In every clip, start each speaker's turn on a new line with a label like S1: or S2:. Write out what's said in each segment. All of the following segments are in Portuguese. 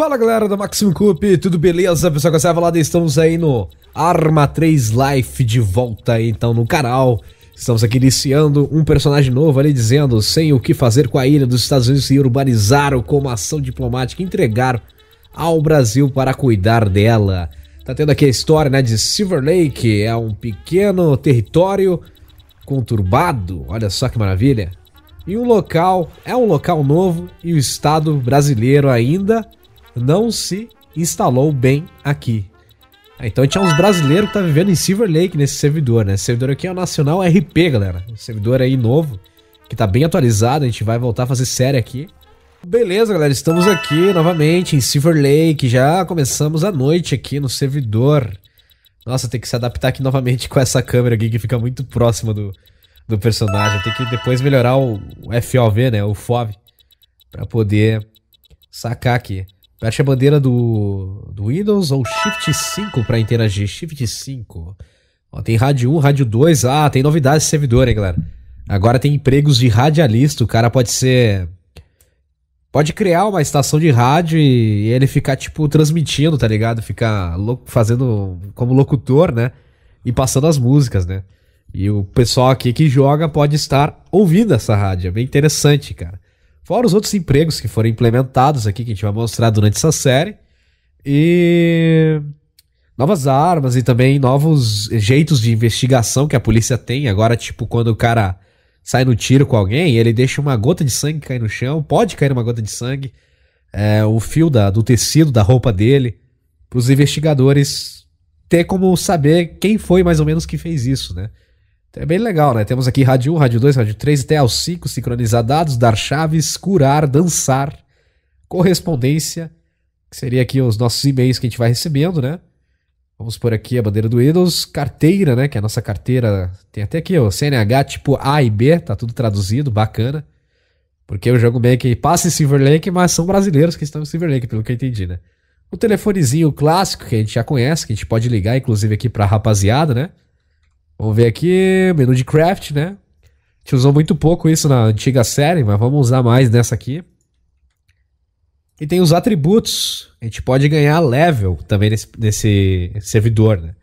S1: Fala galera da Maximum Coop, tudo beleza? Pessoal, que eu lá, estamos aí no Arma 3 Life de volta aí, então no canal. Estamos aqui iniciando um personagem novo ali dizendo sem o que fazer com a ilha dos Estados Unidos se urbanizaram como ação diplomática entregar ao Brasil para cuidar dela. Tá tendo aqui a história né, de Silver Lake, é um pequeno território conturbado, olha só que maravilha. E um local, é um local novo e o Estado brasileiro ainda não se instalou bem aqui. Então tinha uns brasileiros que tá vivendo em Silver Lake nesse servidor, né? Esse servidor aqui é o Nacional RP, galera. Um servidor aí novo, que tá bem atualizado, a gente vai voltar a fazer série aqui. Beleza, galera, estamos aqui novamente em Silver Lake, já começamos a noite aqui no servidor. Nossa, tem que se adaptar aqui novamente com essa câmera aqui que fica muito próxima do, do personagem. Tem que depois melhorar o FOV, né? O FOV, pra poder sacar aqui. Aperte a bandeira do, do Windows ou Shift 5 para interagir. Shift 5. Ó, tem rádio 1, rádio 2. Ah, tem novidades de servidor, hein, galera? Agora tem empregos de radialista. O cara pode ser. Pode criar uma estação de rádio e ele ficar, tipo, transmitindo, tá ligado? Ficar fazendo como locutor, né? E passando as músicas, né? E o pessoal aqui que joga pode estar ouvindo essa rádio. É bem interessante, cara. Fora os outros empregos que foram implementados aqui, que a gente vai mostrar durante essa série. E novas armas e também novos jeitos de investigação que a polícia tem. Agora, tipo, quando o cara sai no tiro com alguém, ele deixa uma gota de sangue cair no chão, pode cair uma gota de sangue, é, o fio da, do tecido da roupa dele, para os investigadores ter como saber quem foi mais ou menos que fez isso, né? É bem legal, né? Temos aqui rádio 1, rádio 2, rádio 3 até aos 5, sincronizar dados, dar chaves, curar, dançar, correspondência, que seria aqui os nossos e-mails que a gente vai recebendo, né? Vamos por aqui a bandeira do Windows, carteira, né? Que é a nossa carteira tem até aqui, o CNH tipo A e B, tá tudo traduzido, bacana. Porque o jogo meio que passa em Silver Lake, mas são brasileiros que estão em Silver Lake, pelo que eu entendi, né? O telefonezinho clássico que a gente já conhece, que a gente pode ligar, inclusive aqui pra rapaziada, né? Vamos ver aqui, menu de craft, né? A gente usou muito pouco isso na antiga série, mas vamos usar mais nessa aqui. E tem os atributos. A gente pode ganhar level também nesse, nesse servidor, né?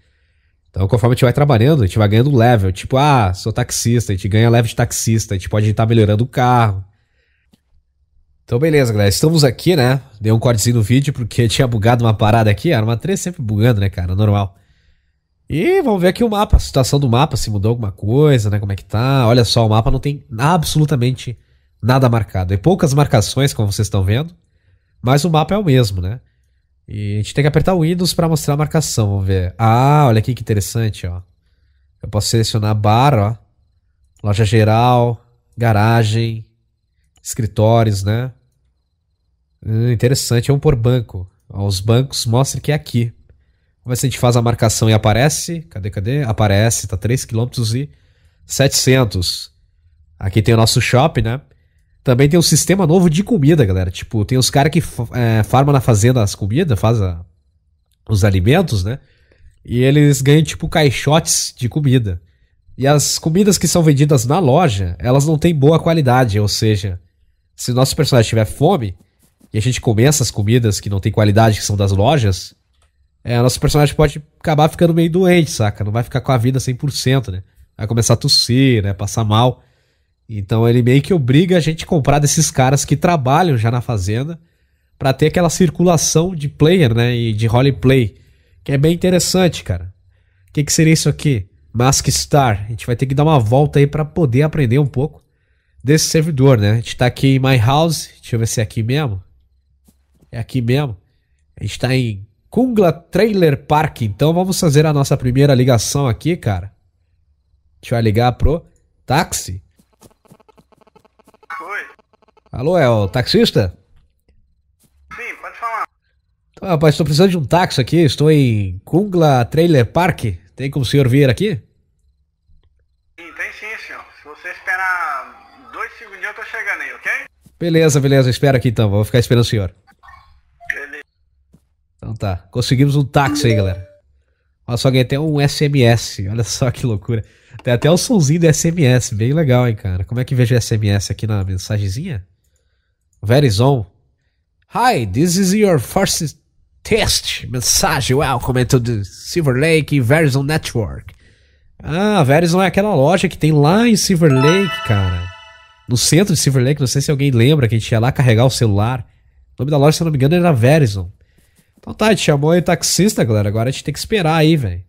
S1: Então, conforme a gente vai trabalhando, a gente vai ganhando level. Tipo, ah, sou taxista, a gente ganha level de taxista, a gente pode estar melhorando o carro. Então, beleza, galera. Estamos aqui, né? Dei um cortezinho no vídeo porque tinha bugado uma parada aqui. A Arma 3 sempre bugando, né, cara? Normal. E vamos ver aqui o mapa, a situação do mapa, se mudou alguma coisa, né? Como é que tá? Olha só, o mapa não tem absolutamente nada marcado. é poucas marcações, como vocês estão vendo, mas o mapa é o mesmo, né? E a gente tem que apertar o Windows para mostrar a marcação, vamos ver. Ah, olha aqui que interessante, ó. Eu posso selecionar barra, ó. Loja geral, garagem, escritórios, né? Hum, interessante, é um por banco. Ó, os bancos mostram que é aqui. Vamos ver se a gente faz a marcação e aparece. Cadê, cadê? Aparece, tá 3 km e 700. Aqui tem o nosso shopping, né? Também tem um sistema novo de comida, galera. Tipo, tem os caras que é, farmam na fazenda as comidas, faz a, os alimentos, né? E eles ganham, tipo, caixotes de comida. E as comidas que são vendidas na loja, elas não têm boa qualidade. Ou seja, se o nosso personagem tiver fome e a gente comer essas comidas que não tem qualidade, que são das lojas, é, nosso personagem pode acabar ficando meio doente, saca? Não vai ficar com a vida 100%, né? Vai começar a tossir, né? Passar mal. Então ele meio que obriga a gente a comprar desses caras que trabalham já na fazenda para ter aquela circulação de player, né? E de roleplay. Que é bem interessante, cara. O que, que seria isso aqui? Mask Star. A gente vai ter que dar uma volta aí para poder aprender um pouco desse servidor, né? A gente tá aqui em My House. Deixa eu ver se é aqui mesmo. É aqui mesmo. A gente tá em Kungla Trailer Park. Então vamos fazer a nossa primeira ligação aqui, cara. Deixa eu ligar pro táxi. Oi. Alô, é o taxista? Sim, pode falar. Ah, rapaz, estou precisando de um táxi aqui. Estou em Kungla Trailer Park. Tem como o senhor vir aqui? Sim, tem sim, senhor. Se você esperar dois segundos, eu tô chegando aí, ok? Beleza, beleza. Espera aqui então. Vou ficar esperando o senhor. Então tá, conseguimos um táxi aí, galera. Olha só, ganhei até um SMS. Olha só que loucura. Tem até o um somzinho do SMS. Bem legal, hein, cara. Como é que vejo SMS aqui na mensagenzinha? Verizon. Hi, this is your first test message. Welcome to the Silver Lake Verizon Network. Ah, Verizon é aquela loja que tem lá em Silver Lake, cara. No centro de Silver Lake, não sei se alguém lembra que a gente ia lá carregar o celular. O nome da loja, se eu não me engano, era Verizon. Então tá, a gente chamou aí o taxista, galera. Agora a gente tem que esperar aí, velho.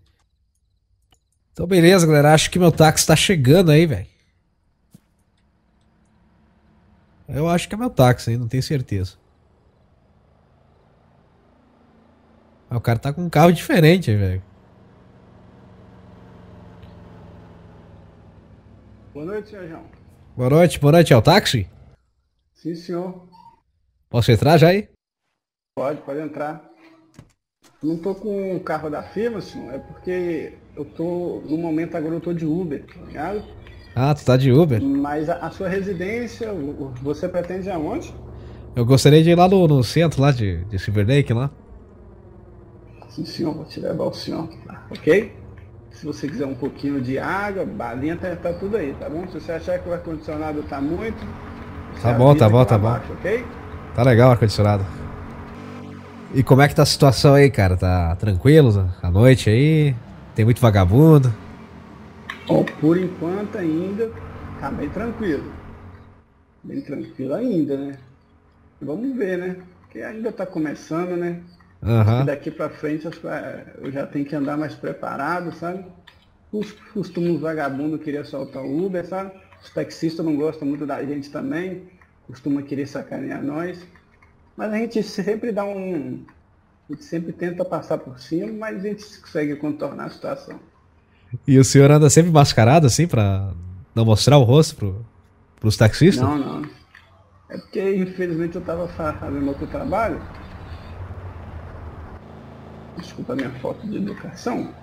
S1: Então beleza, galera. Acho que meu táxi tá chegando aí, velho. Eu acho que é meu táxi aí, não tenho certeza. Ah, o cara tá com um carro diferente, aí, velho.
S2: Boa noite, senhor João.
S1: Boa noite, boa noite. É o táxi?
S2: Sim, senhor.
S1: Posso entrar já aí?
S2: Pode, pode entrar. Não tô com o carro da senhor, é porque eu tô. No momento agora eu tô de Uber, tá ligado?
S1: Ah, tu tá de Uber?
S2: Mas a, a sua residência, você pretende aonde?
S1: Eu gostaria de ir lá no, no centro, lá de, de Silver Lake, lá.
S2: Sim, senhor, vou te levar ao senhor, ok? Se você quiser um pouquinho de água, balinha, tá, tá tudo aí, tá bom? Se você achar que o ar-condicionado tá muito... Tá bom, tá, tá bom, tá baixo, bom. ok?
S1: Tá legal o ar-condicionado. E como é que tá a situação aí, cara? Tá tranquilo a noite aí? Tem muito vagabundo?
S2: Oh, por enquanto ainda tá bem tranquilo. Bem tranquilo ainda, né? Vamos ver, né? Porque ainda tá começando, né? Uhum. Daqui pra frente eu já tenho que andar mais preparado, sabe? Os, os vagabundo vagabundos soltar o Uber, sabe? Os taxistas não gostam muito da gente também, costuma querer sacanear nós. Mas a gente sempre dá um. A gente sempre tenta passar por cima, mas a gente consegue contornar a situação.
S1: E o senhor anda sempre mascarado assim para não mostrar o rosto pro, pros
S2: taxistas? Não, não. É porque infelizmente eu tava fazendo outro trabalho. Desculpa a minha foto de educação.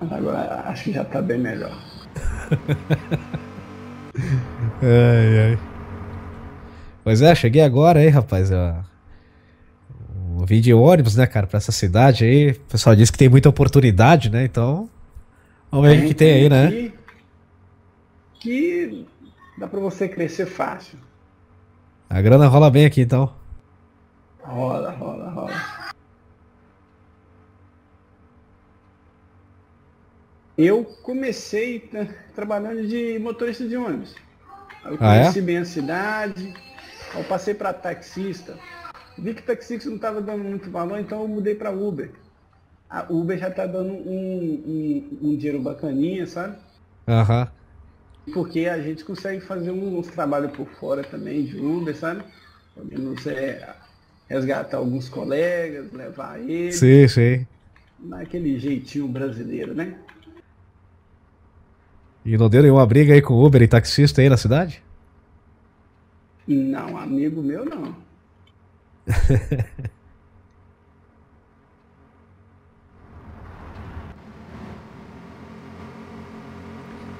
S2: Mas agora acho que já tá bem melhor.
S1: ai, ai. Pois é, cheguei agora aí, rapaz. Eu... Vim de ônibus, né, cara, pra essa cidade aí. O pessoal disse que tem muita oportunidade, né? Então,
S2: vamos ver o que tem aí, né? Que, que dá pra você crescer fácil.
S1: A grana rola bem aqui, então.
S2: Rola, rola, rola. Eu comecei trabalhando de motorista de ônibus. Eu conheci ah, é? bem a cidade, eu passei para taxista, vi que taxista não estava dando muito valor, então eu mudei para Uber. A Uber já está dando um, um, um, dinheiro bacaninha, sabe? Aham. Uhum. Porque a gente consegue fazer um, um, trabalho por fora também de Uber, sabe? Podemos é, resgatar alguns colegas, levar eles. Sim, sim. Naquele jeitinho brasileiro, né?
S1: E não deu nenhuma briga aí com Uber e taxista aí na cidade?
S2: Não, amigo meu não.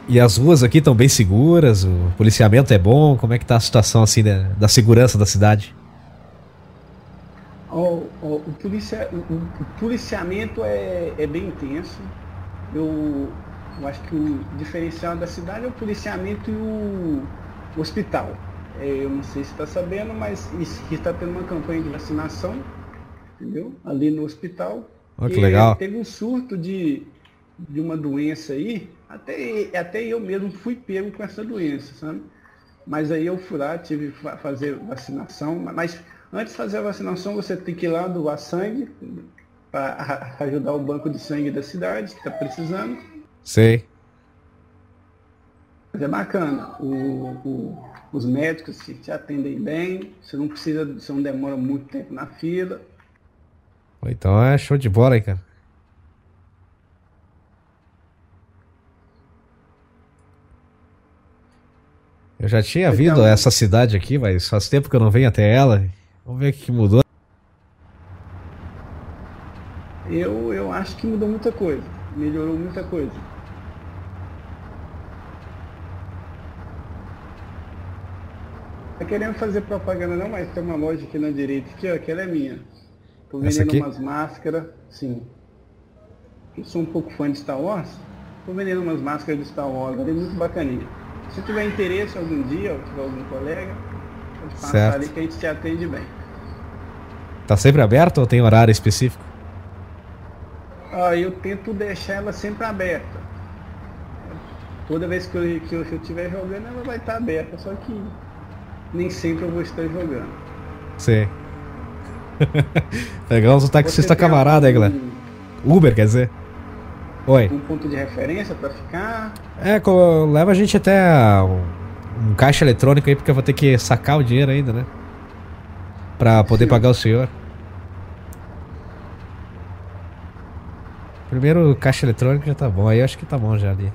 S1: E as ruas aqui estão bem seguras? O policiamento é bom? Como é que tá a situação assim da, da segurança da cidade?
S2: Oh, oh, o, policia, o, o policiamento é, é, bem intenso. Eu, eu acho que o diferencial da cidade é o policiamento e o hospital. É, eu não sei se está sabendo, mas está tendo uma campanha de vacinação, entendeu? Ali no hospital. Olha que legal. Teve um surto de, de uma doença aí, até, até eu mesmo fui pego com essa doença, sabe? Mas aí eu fui lá, tive que fazer vacinação, mas antes de fazer a vacinação você tem que ir lá doar sangue para ajudar o banco de sangue da cidade que está precisando. Sei. Mas é bacana. O, o, os médicos te atendem bem, você não precisa, você não demora muito tempo na fila.
S1: Então é show de bola aí, cara. Eu já tinha você vindo tá essa cidade aqui, mas faz tempo que eu não venho até ela. Vamos ver o que mudou.
S2: Eu, eu acho que mudou muita coisa. Melhorou muita coisa Tá querendo fazer propaganda não, mas tem uma loja aqui na direita, aqui, ó, aquela é minha. Tô vendendo umas máscaras, sim. Eu sou um pouco fã de Star Wars, tô vendendo umas máscaras de Star Wars, é muito bacaninha. Se tiver interesse algum dia, ou tiver algum colega, pode passar certo. ali que a gente te atende bem.
S1: Tá sempre aberto ou tem horário específico?
S2: Ah, eu tento deixar ela sempre aberta. Toda vez que eu, que eu, que eu estiver jogando, ela vai estar tá aberta, só que nem sempre eu vou estar jogando.
S1: Sim. Legal, os taxista camarada aí, galera. Uber, quer dizer? Oi.
S2: Um ponto de referência para ficar?
S1: É, leva a gente até um, um caixa eletrônico aí, porque eu vou ter que sacar o dinheiro ainda, né? Pra poder Sim. pagar o senhor. Primeiro caixa eletrônico já tá bom, aí eu acho que tá bom já ali.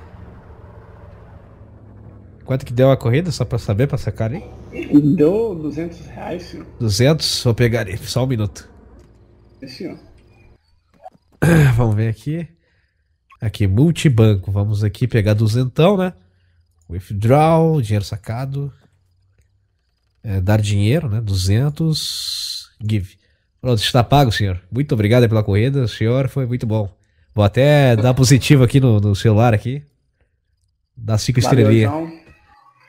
S1: Quanto que deu a corrida, só pra saber, pra sacar aí?
S2: Deu 200 reais, senhor.
S1: 200? Vou pegar aí, só um minuto. Sim, é, senhor. Vamos ver aqui. Aqui, multibanco. Vamos aqui pegar duzentão, né? Withdraw, dinheiro sacado. É, dar dinheiro, né? 200. Give. Pronto, está pago, senhor. Muito obrigado pela corrida, senhor. Foi muito bom. Vou até dar positivo aqui no, no celular aqui. Dá cinco Valeu, estrelinhas.
S2: Então.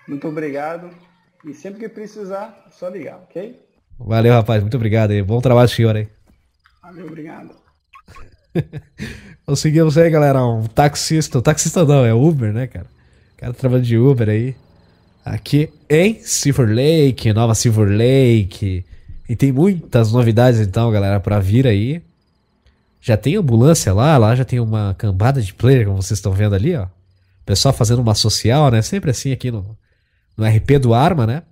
S2: Muito obrigado. E sempre que precisar, é só ligar, ok?
S1: Valeu, rapaz. Muito obrigado Bom trabalho, senhor aí. Valeu, obrigado. Conseguimos aí, galera, um taxista. Um taxista não, é Uber, né, cara? O cara tá trabalha de Uber aí. Aqui em Silver Lake, Nova Silver Lake. E tem muitas novidades, então, galera, pra vir aí. Já tem ambulância lá, lá já tem uma cambada de player, como vocês estão vendo ali, ó. O pessoal fazendo uma social, né? Sempre assim aqui no, no RP do Arma, né?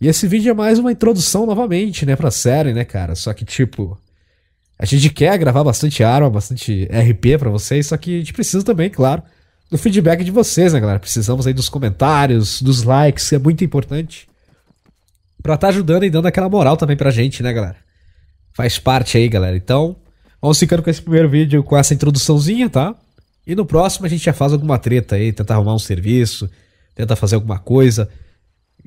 S1: E esse vídeo é mais uma introdução novamente, né, pra série, né, cara? Só que, tipo, a gente quer gravar bastante arma, bastante RP para vocês, só que a gente precisa também, claro, do feedback de vocês, né, galera? Precisamos aí dos comentários, dos likes, é muito importante. Pra estar tá ajudando e dando aquela moral também pra gente, né, galera? Faz parte aí, galera. Então, vamos ficando com esse primeiro vídeo, com essa introduçãozinha, tá? E no próximo a gente já faz alguma treta aí, tenta arrumar um serviço, tenta fazer alguma coisa.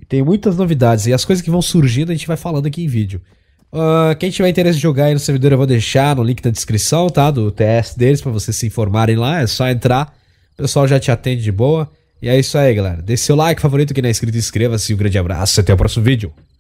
S1: Tem muitas novidades e as coisas que vão surgindo a gente vai falando aqui em vídeo. Uh, quem tiver interesse de jogar aí no servidor, eu vou deixar no link da descrição, tá? Do TS deles, para vocês se informarem lá. É só entrar. O pessoal já te atende de boa. E é isso aí, galera. Deixe seu like, favorito, quem não é inscrito, inscreva-se. Um grande abraço e até o próximo vídeo.